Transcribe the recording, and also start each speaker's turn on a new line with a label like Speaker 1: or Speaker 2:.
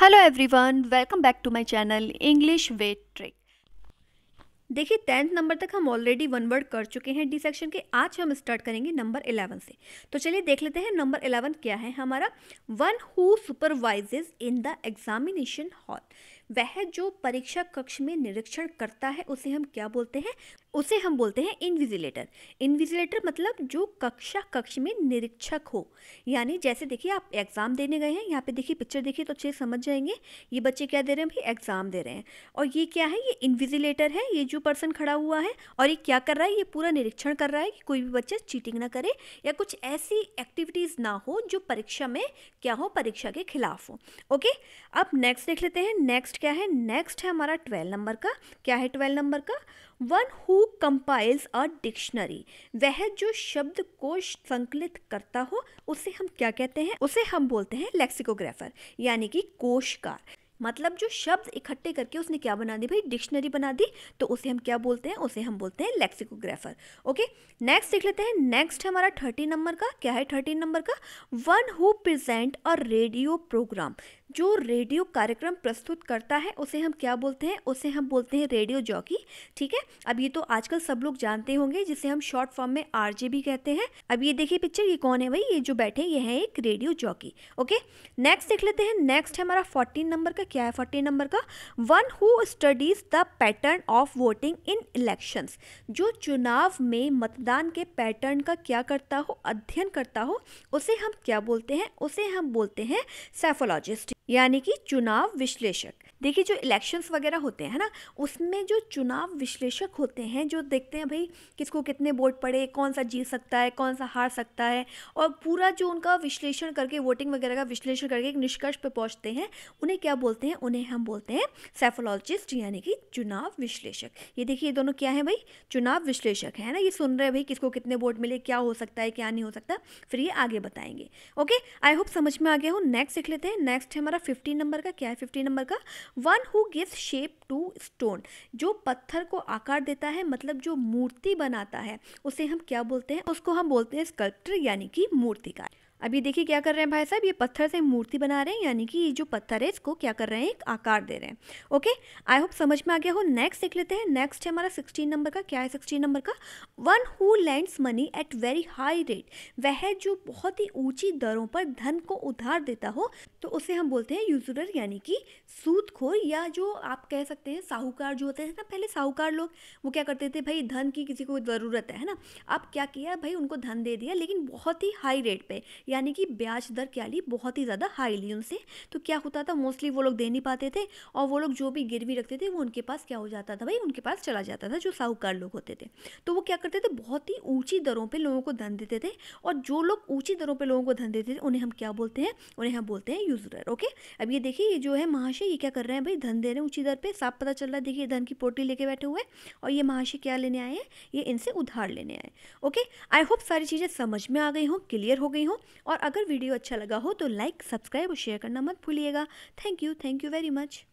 Speaker 1: hello everyone welcome back to my channel English वेट trick देखिए tenth number तक हम ऑलरेडी वन वर्ड कर चुके हैं डी सेक्शन के आज हम स्टार्ट करेंगे नंबर इलेवन से तो चलिए देख लेते हैं नंबर इलेवन क्या है हमारा one who supervises in the examination hall वह जो परीक्षा कक्ष में निरीक्षण करता है उसे हम क्या बोलते हैं उसे हम बोलते हैं इनविजिलेटर इनविजिलेटर मतलब जो कक्षा कक्ष में निरीक्षक हो यानी जैसे देखिए आप एग्ज़ाम देने गए हैं यहाँ पे देखिए पिक्चर देखिए तो अच्छे समझ जाएंगे ये बच्चे क्या दे रहे हैं भाई एग्ज़ाम दे रहे हैं और ये क्या है ये इनविजिलेटर है ये जो पर्सन खड़ा हुआ है और ये क्या कर रहा है ये पूरा निरीक्षण कर रहा है कि कोई भी बच्चा चीटिंग ना करे या कुछ ऐसी एक्टिविटीज़ ना हो जो परीक्षा में क्या हो परीक्षा के खिलाफ हो ओके अब नेक्स्ट देख लेते हैं नेक्स्ट नेक्स्ट क्या है नेक्स्ट है हमारा ट्वेल्व नंबर का क्या है ट्वेल्व नंबर का one who compiles a dictionary वह जो शब्द को संकलित करता हो उसे हम क्या कहते हैं उसे हम बोलते हैं लेक्सिकोग्राफर यानी कि कोशकार मतलब जो शब्द इकट्ठे करके उसने क्या बना दी भाई डिक्शनरी बना दी तो उसे हम क्या बोलते हैं उसे हम बोलते हैं लेक्सिकोग्राफर ओके नेक्स्ट देख लेते हैं नेक्स्ट है हमारा थर्टीन नंबर का क्या है थर्टीन नंबर का one who present a radio programme जो रेडियो कार्यक्रम प्रस्तुत करता है उसे हम क्या बोलते हैं उसे हम बोलते हैं रेडियो जॉकी ठीक है अब ये तो आजकल सब लोग जानते होंगे जिसे हम शॉर्ट फॉर्म में आरजे भी कहते हैं अब ये देखिए पिक्चर ये कौन है भाई ये जो बैठे ये है एक रेडियो जॉकी ओके नेक्स्ट देख लेते हैं नेक्स्ट है हमारा फोर्टीन नंबर का क्या है फोर्टीन नंबर का one who studies the pattern of voting in election जो चुनाव में मतदान के पैटर्न का क्या करता हो अध्ययन करता हो उसे हम क्या बोलते हैं उसे हम बोलते हैं सेफोलॉजिस्ट यानी कि चुनाव विश्लेषक देखिए जो इलेक्शंस वगैरह होते हैं ना उसमें जो चुनाव विश्लेषक होते हैं जो देखते हैं भाई किसको कितने वोट पड़े कौन सा जीत सकता है कौन सा हार सकता है और पूरा जो उनका विश्लेषण करके वोटिंग वगैरह का विश्लेषण करके एक निष्कर्ष पर पहुँचते हैं उन्हें क्या बोलते हैं उन्हें हम बोलते हैं सेफोलॉजिस्ट यानी कि चुनाव विश्लेषक ये देखिए ये दोनों क्या है भाई चुनाव विश्लेषक है ना ये सुन रहे हैं भाई किसको कितने वोट मिले क्या हो सकता है क्या नहीं हो सकता फिर ये आगे बताएंगे ओके आई होप समझ में आ गया हो नेक्स्ट सीख लेते हैं नेक्स्ट है हमारा फिफ्टीन नंबर का क्या है फिफ्टीन नंबर का one who gives shape to stone जो पत्थर को आकार देता है मतलब जो मूर्ति बनाता है उसे हम क्या बोलते हैं उसको हम बोलते हैं स्कल्प्टर यानी कि मूर्तिकार ये देखिए क्या कर रहे हैं भाई साहब ये पत्थर से मूर्ति बना रहे हैं यानी कि ये जो पत्थर है इसको क्या कर रहे हैं एक आकार दे रहे हैं ओके आई होप समझ में आ गया हो नेक्स्ट देख लेते हैं नेक्स्ट है हमारा सिक्सटीन नंबर का क्या है सिक्सटीन नंबर का one who lends money at very high rate वह जो बहुत ही ऊंची दरों पर धन को उधार देता हो तो उसे हम बोलते हैं यूजरर यानी कि सूदखोर या जो आप कह सकते हैं साहूकार जो होते हैं ना पहले साहूकार लोग वो क्या करते थे भाई धन की किसी को ज़रूरत है ना अब क्या किया भाई उनको धन दे दिया लेकिन बहुत ही हाई रेट पे यानी कि ब्याज दर क्या ली बहुत ही ज़्यादा हाई ली उनसे तो क्या होता था मोस्टली वो लोग दे नहीं पाते थे और वो लोग जो भी गिरवी रखते थे वो उनके पास क्या हो जाता था भाई उनके पास चला जाता था जो साहूकार लोग होते थे तो वो क्या करते थे बहुत ही ऊँची दरों पर लोगों को धन देते थे और जो लोग ऊँची दरों पर लोगों को धन देते थे उन्हें हम क्या बोलते हैं उन्हें हम बोलते हैं यूजर ओके अब ये देखिए ये जो है महाशय ये क्या कर रहे हैं भाई धन दे रहे हैं ऊँची दर पर साफ पता चल रहा है देखिए धन की पोटी लेके बैठे हुए और ये महाशय क्या लेने आए हैं ये इनसे उधार लेने आए ओके आई होप सारी चीज़ें समझ में आ गई हो क्लियर हो गई हो और अगर वीडियो अच्छा लगा हो तो लाइक सब्सक्राइब और शेयर करना मत भूलिएगा thank you thank you very much